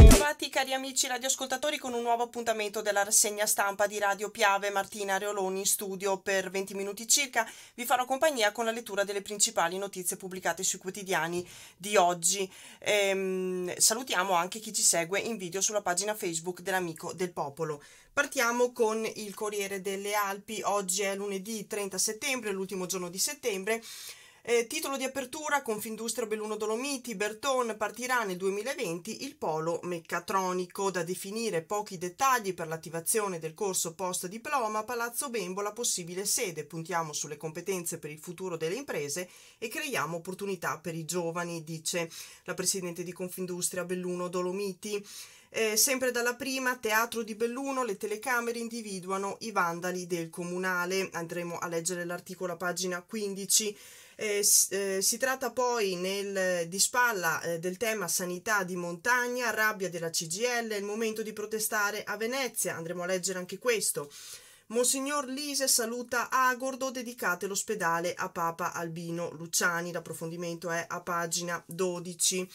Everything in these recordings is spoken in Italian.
Bentrovati cari amici radioascoltatori con un nuovo appuntamento della rassegna stampa di Radio Piave Martina Reoloni in studio per 20 minuti circa. Vi farò compagnia con la lettura delle principali notizie pubblicate sui quotidiani di oggi. Ehm, salutiamo anche chi ci segue in video sulla pagina Facebook dell'Amico del Popolo. Partiamo con il Corriere delle Alpi. Oggi è lunedì 30 settembre, l'ultimo giorno di settembre. Eh, titolo di apertura Confindustria Belluno Dolomiti, Berton partirà nel 2020 il polo meccatronico. Da definire pochi dettagli per l'attivazione del corso post diploma Palazzo Bembo la possibile sede. Puntiamo sulle competenze per il futuro delle imprese e creiamo opportunità per i giovani, dice la presidente di Confindustria Belluno Dolomiti. Eh, sempre dalla prima, Teatro di Belluno, le telecamere individuano i vandali del comunale. Andremo a leggere l'articolo a pagina 15. Eh, eh, si tratta poi nel, di spalla eh, del tema sanità di montagna, rabbia della CGL, il momento di protestare a Venezia, andremo a leggere anche questo. Monsignor Lise saluta Agordo, dedicate l'ospedale a Papa Albino Luciani, l'approfondimento è a pagina 12.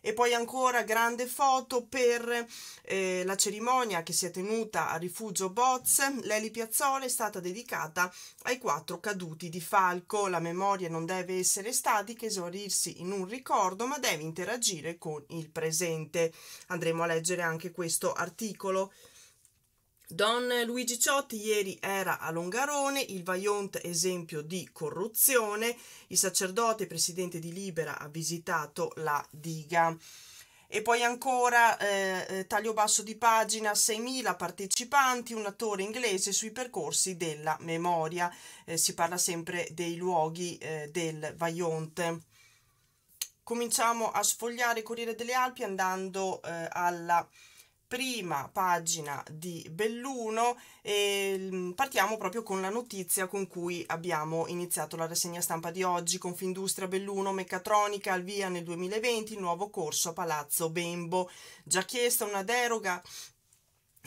E poi ancora grande foto per eh, la cerimonia che si è tenuta a Rifugio Boz. Leli Piazzola è stata dedicata ai quattro caduti di Falco. La memoria non deve essere statica, esaurirsi in un ricordo, ma deve interagire con il presente. Andremo a leggere anche questo articolo. Don Luigi Ciotti ieri era a Longarone, il Vaillant esempio di corruzione, il sacerdote presidente di Libera ha visitato la diga. E poi ancora, eh, eh taglio basso di pagina, 6.000 partecipanti, un attore inglese sui percorsi della memoria. Eh, si parla sempre dei luoghi eh, del Vaillant. Cominciamo a sfogliare Corriere delle Alpi andando eh, alla prima pagina di Belluno e mm, partiamo proprio con la notizia con cui abbiamo iniziato la rassegna stampa di oggi Confindustria Belluno Meccatronica al via nel 2020 il nuovo corso a Palazzo Bembo già chiesta una deroga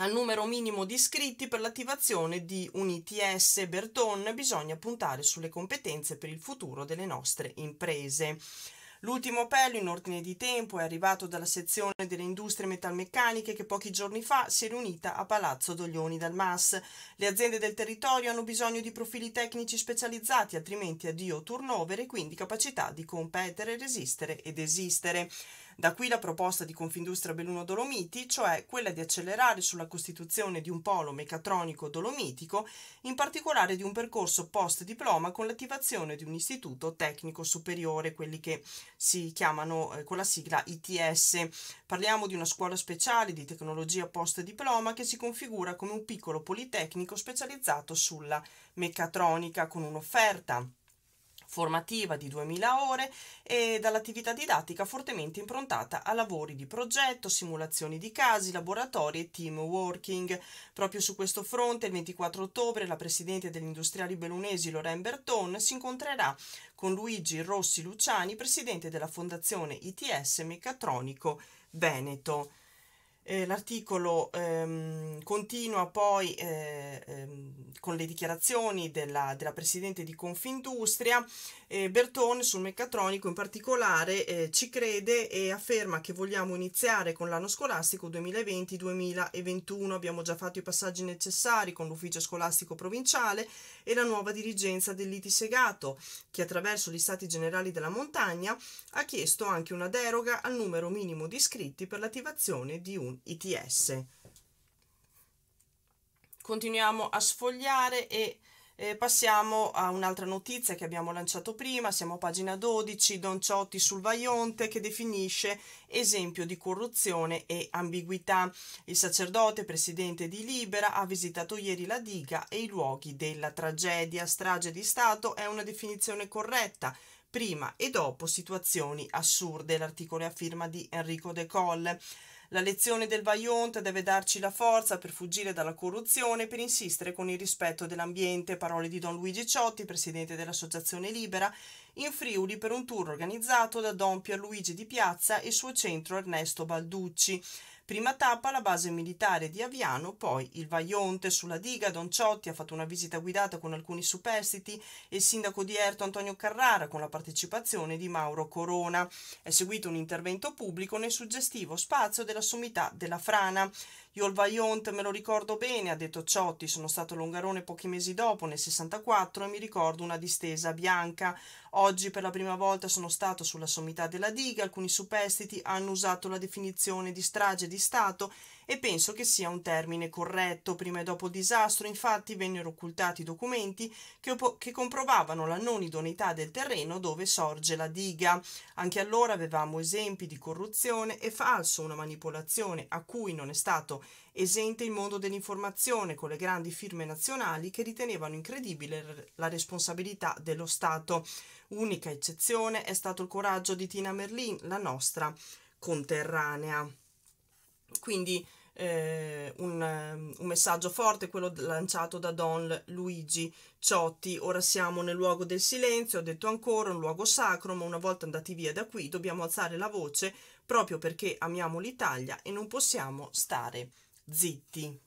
al numero minimo di iscritti per l'attivazione di un ITS Berton bisogna puntare sulle competenze per il futuro delle nostre imprese. L'ultimo appello in ordine di tempo è arrivato dalla sezione delle industrie metalmeccaniche che pochi giorni fa si è riunita a Palazzo Doglioni dal MAS. Le aziende del territorio hanno bisogno di profili tecnici specializzati, altrimenti addio turnover e quindi capacità di competere, resistere ed esistere. Da qui la proposta di Confindustria Belluno Dolomiti, cioè quella di accelerare sulla costituzione di un polo mecatronico dolomitico, in particolare di un percorso post diploma con l'attivazione di un istituto tecnico superiore, quelli che si chiamano eh, con la sigla ITS. Parliamo di una scuola speciale di tecnologia post diploma che si configura come un piccolo politecnico specializzato sulla meccatronica con un'offerta formativa di 2000 ore e dall'attività didattica fortemente improntata a lavori di progetto, simulazioni di casi, laboratori e team working. Proprio su questo fronte, il 24 ottobre, la presidente degli industriali bellunesi Lorraine Berton si incontrerà con Luigi Rossi Luciani, presidente della fondazione ITS Meccatronico Veneto. Eh, l'articolo ehm, continua poi eh, ehm, con le dichiarazioni della, della, Presidente di Confindustria. Eh, Bertone sul meccatronico in particolare eh, ci crede e afferma che vogliamo iniziare con l'anno scolastico 2020-2021. Abbiamo già fatto i passaggi necessari con l'ufficio scolastico provinciale e la nuova dirigenza dell'ITISEGATO che attraverso gli stati generali della montagna ha chiesto anche una deroga al numero minimo di iscritti per l'attivazione di un ITS continuiamo a sfogliare e eh, passiamo a un'altra notizia che abbiamo lanciato prima, siamo a pagina 12, Don Ciotti sul Vaionte che definisce esempio di corruzione e ambiguità. Il sacerdote presidente di Libera ha visitato ieri la diga e i luoghi della tragedia. Strage di Stato è una definizione corretta prima e dopo situazioni assurde, l'articolo è a firma di Enrico De Colle. La lezione del Vajont deve darci la forza per fuggire dalla corruzione e per insistere con il rispetto dell'ambiente, parole di Don Luigi Ciotti, presidente dell'Associazione Libera, in Friuli per un tour organizzato da Don Pierluigi di Piazza e suo centro Ernesto Balducci. Prima tappa la base militare di Aviano, poi il Vaionte sulla diga, Don Ciotti ha fatto una visita guidata con alcuni superstiti e il sindaco di Erto Antonio Carrara con la partecipazione di Mauro Corona. È seguito un intervento pubblico nel suggestivo spazio della sommità della Frana. Io il Vaillant me lo ricordo bene, ha detto Ciotti, sono stato a Longarone pochi mesi dopo, nel 64, e mi ricordo una distesa bianca. Oggi per la prima volta sono stato sulla sommità della diga, alcuni superstiti hanno usato la definizione di strage di Stato e penso che sia un termine corretto. Prima e dopo il disastro, infatti, vennero occultati documenti che, che comprovavano la non idoneità del terreno dove sorge la diga. Anche allora avevamo esempi di corruzione e falso, una manipolazione a cui non è stato esente il mondo dell'informazione con le grandi firme nazionali che ritenevano incredibile la responsabilità dello Stato. Unica eccezione è stato il coraggio di Tina Merlin, la nostra conterranea. Quindi eh, un, eh, un, messaggio forte, quello lanciato da Don Luigi Ciotti. Ora siamo nel luogo del silenzio, ho detto ancora, un luogo sacro, ma una volta andati via da qui dobbiamo alzare la voce proprio perché amiamo l'Italia e non possiamo stare zitti.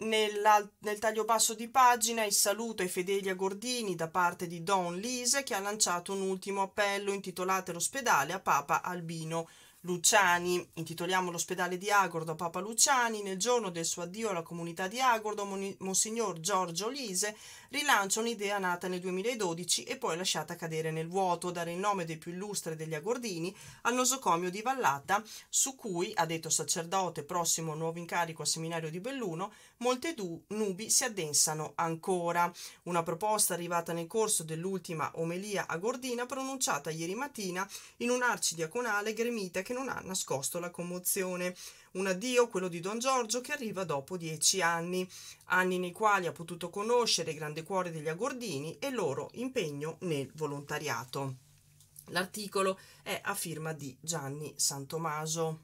Nella, nel taglio basso di pagina il saluto ai fedeli a Gordini da parte di Don Lise che ha lanciato un ultimo appello intitolato L'ospedale a Papa Albino Luciani. Intitoliamo l'ospedale di Agordo a Papa Luciani. Nel giorno del suo addio alla comunità di Agordo, Monsignor Giorgio Lise rilancia un'idea nata nel 2012 e poi lasciata cadere nel vuoto, dare il nome dei più illustri degli agordini al nosocomio di Vallata, su cui, ha detto sacerdote prossimo nuovo incarico al seminario di Belluno, molte nubi si addensano ancora. Una proposta arrivata nel corso dell'ultima omelia agordina pronunciata ieri mattina in un arcidiaconale gremita che non ha nascosto la commozione. Un addio, quello di Don Giorgio, che arriva dopo dieci anni, anni nei quali ha potuto conoscere il grande cuore degli Agordini e il loro impegno nel volontariato. L'articolo è a firma di Gianni Santomaso.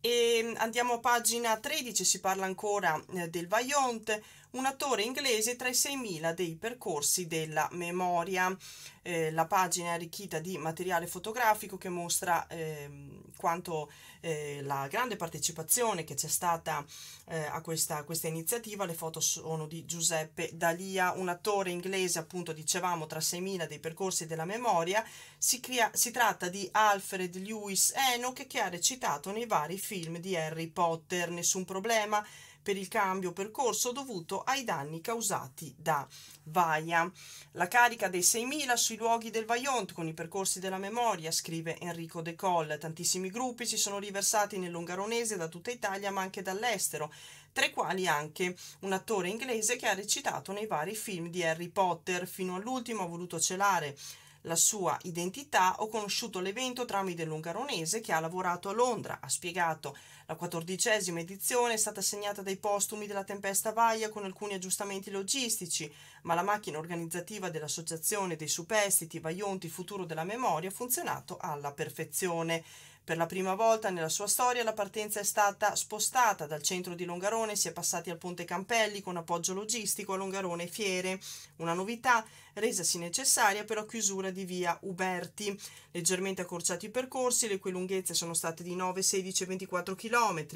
E ehm, andiamo a pagina 13, si parla ancora eh, del Vaillant un attore inglese tra i 6.000 dei percorsi della memoria. Eh, la pagina è arricchita di materiale fotografico che mostra eh, quanto eh, la grande partecipazione che c'è stata eh, a questa, questa, iniziativa. Le foto sono di Giuseppe Dalia, un attore inglese, appunto dicevamo, tra 6.000 dei percorsi della memoria. Si, crea, si tratta di Alfred Lewis Enoch che ha recitato nei vari film di Harry Potter. Nessun problema per il cambio percorso dovuto ai danni causati da Vaia. La carica dei 6.000 sui luoghi del Vaiont con i percorsi della memoria, scrive Enrico De Coll. Tantissimi gruppi si sono riversati nell'Ungaronese da tutta Italia ma anche dall'estero, tra i quali anche un attore inglese che ha recitato nei vari film di Harry Potter. Fino all'ultimo ha voluto celare la sua identità, ho conosciuto l'evento tramite l'ungaronese che ha lavorato a Londra, ha spiegato la quattordicesima edizione è stata segnata dai postumi della tempesta Vaia con alcuni aggiustamenti logistici, ma la macchina organizzativa dell'Associazione dei Superstiti Vaionti Futuro della Memoria ha funzionato alla perfezione. Per la prima volta nella sua storia la partenza è stata spostata dal centro di Longarone, si è passati al Ponte Campelli con appoggio logistico a Longarone Fiere, una novità resasi necessaria per la chiusura di via Uberti. Leggermente accorciati i percorsi, le cui lunghezze sono state di 9, 16 e 24 km.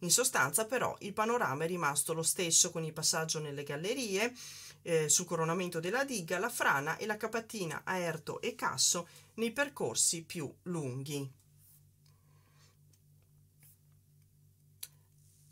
In sostanza però il panorama è rimasto lo stesso con il passaggio nelle gallerie, eh, sul coronamento della diga, la frana e la capatina a Erto e Casso nei percorsi più lunghi.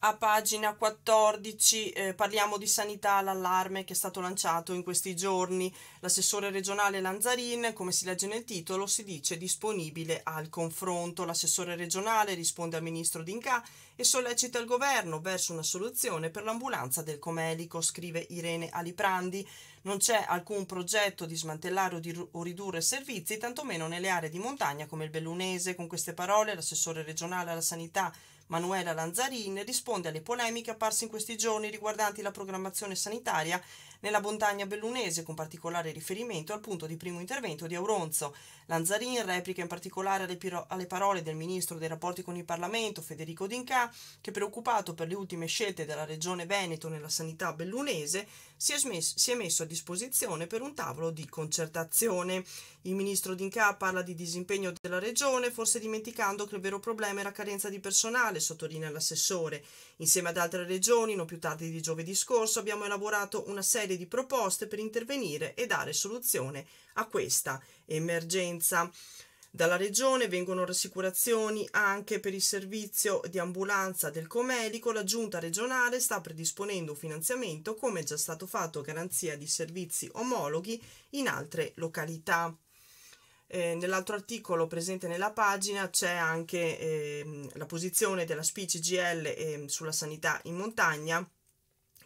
a pagina 14 eh, parliamo di sanità, l'allarme che è stato lanciato in questi giorni. L'assessore regionale Lanzarin, come si legge nel titolo, si dice disponibile al confronto. L'assessore regionale risponde al ministro D'Inca e sollecita il governo verso una soluzione per l'ambulanza del Comelico, scrive Irene Aliprandi. Non c'è alcun progetto di smantellare o, di, o ridurre servizi, tantomeno nelle aree di montagna come il Bellunese. Con queste parole l'assessore regionale alla sanità Manuela Lanzarin risponde alle polemiche apparse in questi giorni riguardanti la programmazione sanitaria nella montagna bellunese, con particolare riferimento al punto di primo intervento di Auronzo. Lanzarin replica in particolare alle, piro- alle parole del ministro dei rapporti con il Parlamento, Federico D'Inca, che preoccupato per le ultime scelte della regione Veneto nella sanità bellunese, si è, smesso, si è messo a disposizione per un tavolo di concertazione. Il ministro D'Inca parla di disimpegno della regione, forse dimenticando che il vero problema è la carenza di personale, sottolinea l'assessore. Insieme ad altre regioni, non più tardi di giovedì scorso, abbiamo elaborato una serie di proposte per intervenire e dare soluzione a questa emergenza. Dalla regione vengono rassicurazioni anche per il servizio di ambulanza del Comelico. La giunta regionale sta predisponendo un finanziamento, come è già stato fatto a garanzia di servizi omologhi in altre località. Eh, nell'altro articolo presente nella pagina c'è anche eh, la posizione della SPICI GL eh, sulla sanità in montagna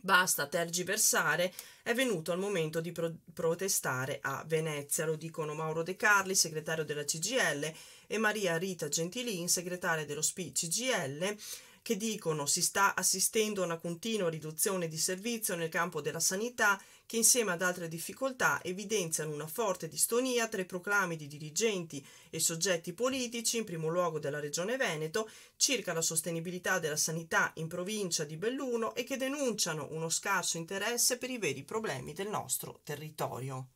Basta tergiversare, è venuto il momento di pro protestare a Venezia, lo dicono Mauro De Carli, segretario della CGL, e Maria Rita Gentilin, segretaria dello SPI CGL, che dicono si sta assistendo a una continua riduzione di servizio nel campo della sanità che insieme ad altre difficoltà evidenziano una forte distonia tra i proclami di dirigenti e soggetti politici, in primo luogo della Regione Veneto, circa la sostenibilità della sanità in provincia di Belluno e che denunciano uno scarso interesse per i veri problemi del nostro territorio.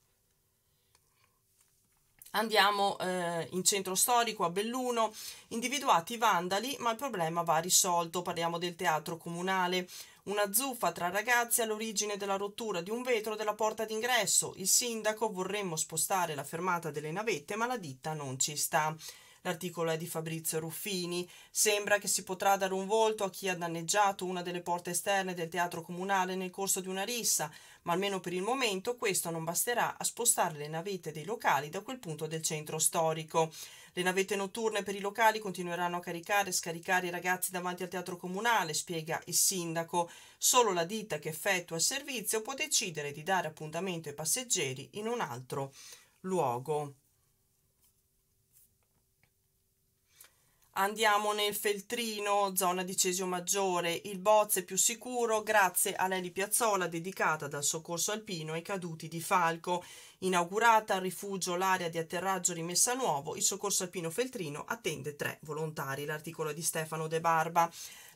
Andiamo eh, in centro storico a Belluno, individuati i vandali, ma il problema va risolto. Parliamo del teatro comunale. Una zuffa tra ragazzi all'origine della rottura di un vetro della porta d'ingresso. Il sindaco vorremmo spostare la fermata delle navette, ma la ditta non ci sta. L'articolo è di Fabrizio Ruffini. Sembra che si potrà dare un volto a chi ha danneggiato una delle porte esterne del teatro comunale nel corso di una rissa, ma almeno per il momento questo non basterà a spostare le navette dei locali da quel punto del centro storico. Le navette notturne per i locali continueranno a caricare e scaricare i ragazzi davanti al teatro comunale, spiega il sindaco. Solo la ditta che effettua il servizio può decidere di dare appuntamento ai passeggeri in un altro luogo. Andiamo nel Feltrino, zona di Cesio Maggiore, il Bozze più sicuro grazie a Leli Piazzola dedicata dal soccorso alpino ai caduti di Falco. Inaugurata al rifugio l'area di atterraggio rimessa a nuovo, il soccorso alpino Feltrino attende tre volontari. L'articolo di Stefano De Barba.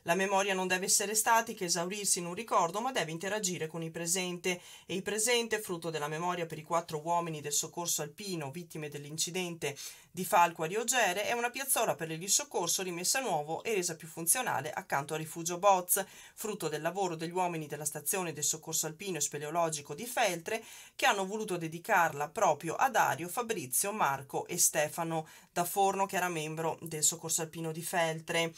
La memoria non deve essere statica, esaurirsi in un ricordo, ma deve interagire con il presente e il presente, frutto della memoria per i quattro uomini del soccorso alpino vittime dell'incidente di Falco a Riogere, è una piazzola per il soccorso rimessa a nuovo e resa più funzionale accanto al rifugio Boz, frutto del lavoro degli uomini della stazione del soccorso alpino e speleologico di Feltre, che hanno voluto dedicarla proprio a Dario, Fabrizio, Marco e Stefano da Forno, che era membro del soccorso alpino di Feltre.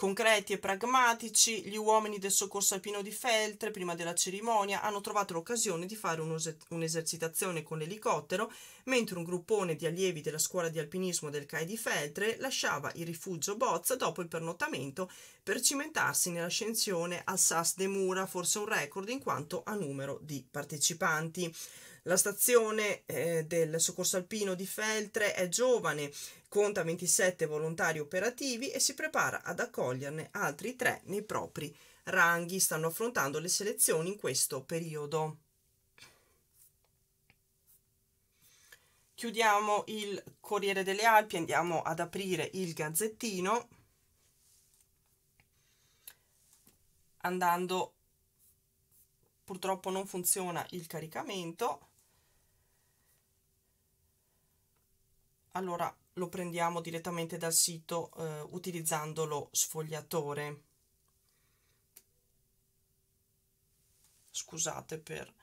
Concreti e pragmatici, gli uomini del soccorso alpino di Feltre, prima della cerimonia, hanno trovato l'occasione di fare un'esercitazione con l'elicottero, mentre un gruppone di allievi della scuola di alpinismo del CAI di Feltre lasciava il rifugio Bozza dopo il pernottamento per cimentarsi nell'ascensione al Sas de Mura, forse un record in quanto a numero di partecipanti. La stazione eh, del soccorso alpino di Feltre è giovane, conta 27 volontari operativi e si prepara ad accoglierne altri tre nei propri ranghi. Stanno affrontando le selezioni in questo periodo. Chiudiamo il Corriere delle Alpi, andiamo ad aprire il Gazzettino. andando purtroppo non funziona il caricamento allora lo prendiamo direttamente dal sito eh, utilizzando lo sfogliatore scusate per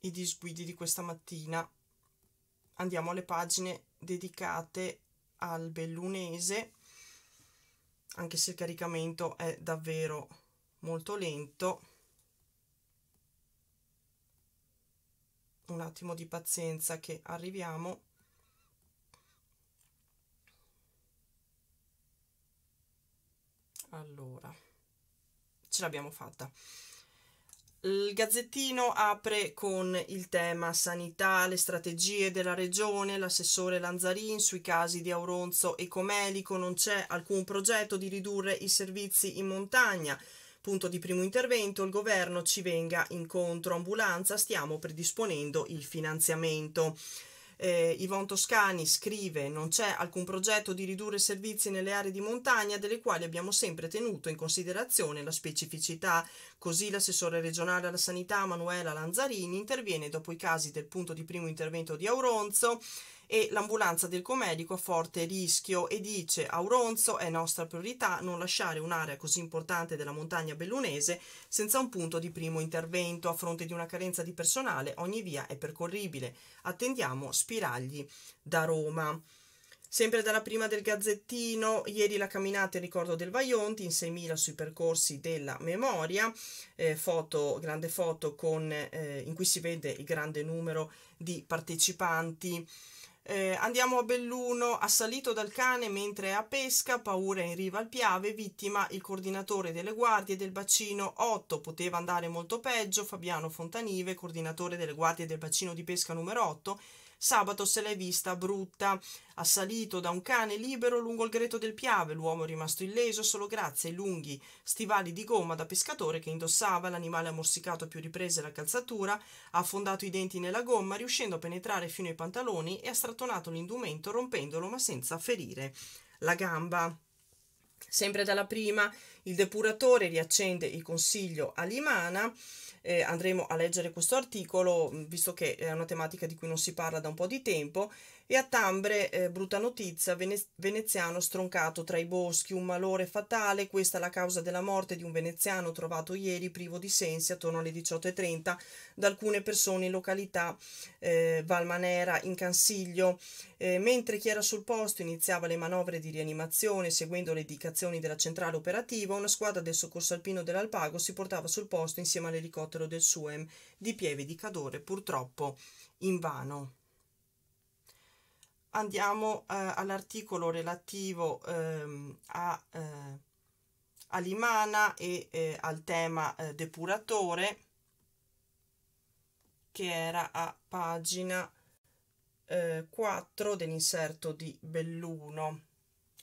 i disguidi di questa mattina andiamo alle pagine dedicate al bellunese anche se il caricamento è davvero molto lento un attimo di pazienza che arriviamo allora ce l'abbiamo fatta il gazzettino apre con il tema sanità, le strategie della regione, l'assessore Lanzarin sui casi di Auronzo e Comelico, non c'è alcun progetto di ridurre i servizi in montagna. Punto di primo intervento, il governo ci venga incontro ambulanza, stiamo predisponendo il finanziamento. Eh, Ivon Toscani scrive: Non c'è alcun progetto di ridurre i servizi nelle aree di montagna, delle quali abbiamo sempre tenuto in considerazione la specificità. Così l'assessore regionale alla sanità Manuela Lanzarini interviene dopo i casi del punto di primo intervento di Auronzo e l'ambulanza del comedico a forte rischio e dice a Auronzo è nostra priorità non lasciare un'area così importante della montagna bellunese senza un punto di primo intervento. A fronte di una carenza di personale ogni via è percorribile. Attendiamo spiragli da Roma. Sempre dalla prima del Gazzettino, ieri la camminata in ricordo del Vaionti in 6.000 sui percorsi della memoria, eh, foto, grande foto con, eh, in cui si vede il grande numero di partecipanti. Eh, andiamo a Belluno, assalito dal cane mentre è a pesca, paura in riva al Piave, vittima il coordinatore delle guardie del bacino 8, poteva andare molto peggio, Fabiano Fontanive, coordinatore delle guardie del bacino di pesca numero 8, Sabato se l'è vista brutta, assalito da un cane libero lungo il greto del Piave, l'uomo è rimasto illeso solo grazie ai lunghi stivali di gomma da pescatore che indossava, l'animale ha morsicato a più riprese la calzatura, ha affondato i denti nella gomma, riuscendo a penetrare fino ai pantaloni e ha strattonato l'indumento rompendolo ma senza ferire la gamba. Sempre dalla prima, il depuratore riaccende il consiglio a Limana. Eh, andremo a leggere questo articolo, mm, visto che è una tematica di cui non si parla da un po' di tempo. E a Tambre, eh, brutta notizia, veneziano stroncato tra i boschi, un malore fatale, questa è la causa della morte di un veneziano trovato ieri privo di sensi attorno alle 18.30 da alcune persone in località eh, Valmanera in Cansiglio. Eh, mentre chi era sul posto iniziava le manovre di rianimazione seguendo le indicazioni della centrale operativa, una squadra del soccorso alpino dell'Alpago si portava sul posto insieme all'elicottero del SUEM di Pieve di Cadore, purtroppo invano andiamo eh, all'articolo relativo ehm, a, eh, a, Limana e eh, al tema eh, depuratore che era a pagina 4 eh, dell'inserto di Belluno.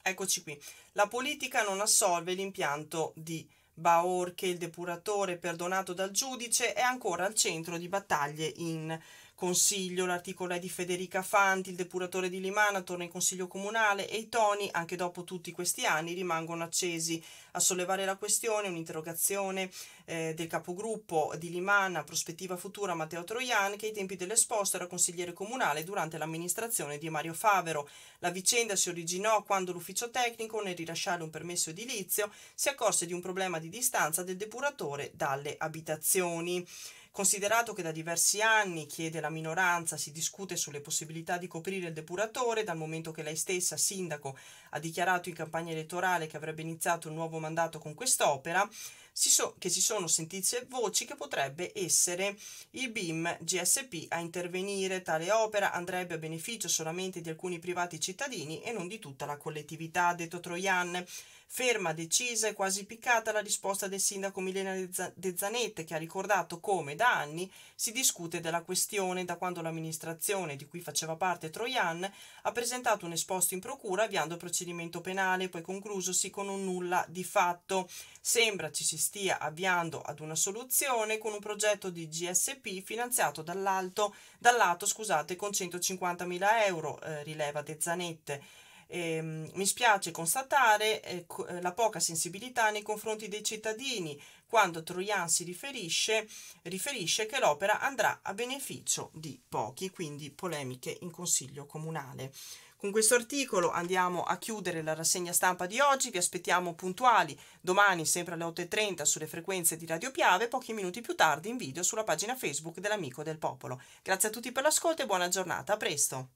Eccoci qui. La politica non assolve l'impianto di Baor che il depuratore perdonato dal giudice è ancora al centro di battaglie in Consiglio, l'articolo è di Federica Fanti, il depuratore di Limana torna in Consiglio Comunale e i toni, anche dopo tutti questi anni, rimangono accesi. A sollevare la questione un'interrogazione eh, del capogruppo di Limana, prospettiva futura Matteo Troian, che ai tempi dell'esposto era consigliere comunale durante l'amministrazione di Mario Favero. La vicenda si originò quando l'ufficio tecnico, nel rilasciare un permesso edilizio, si accorse di un problema di distanza del depuratore dalle abitazioni. Considerato che da diversi anni, chiede la minoranza, si discute sulle possibilità di coprire il depuratore, dal momento che lei stessa, sindaco, ha dichiarato in campagna elettorale che avrebbe iniziato un nuovo mandato con quest'opera, si so, che si sono sentite voci che potrebbe essere il BIM GSP a intervenire. Tale opera andrebbe a beneficio solamente di alcuni privati cittadini e non di tutta la collettività, ha detto Troianne. Ferma, decisa e quasi piccata la risposta del sindaco Milena De Zanette che ha ricordato come da anni si discute della questione da quando l'amministrazione di cui faceva parte Troian ha presentato un esposto in procura avviando il procedimento penale poi conclusosi con un nulla di fatto. Sembra ci si stia avviando ad una soluzione con un progetto di GSP finanziato dall'alto, dal lato scusate, con 150.000 euro, eh, rileva De Zanette. Eh, mi spiace constatare eh, eh, la poca sensibilità nei confronti dei cittadini quando Troian si riferisce, riferisce che l'opera andrà a beneficio di pochi, quindi polemiche in consiglio comunale. Con questo articolo andiamo a chiudere la rassegna stampa di oggi, vi aspettiamo puntuali domani sempre alle 8.30 sulle frequenze di Radio Piave, pochi minuti più tardi in video sulla pagina Facebook dell'Amico del Popolo. Grazie a tutti per l'ascolto e buona giornata, a presto!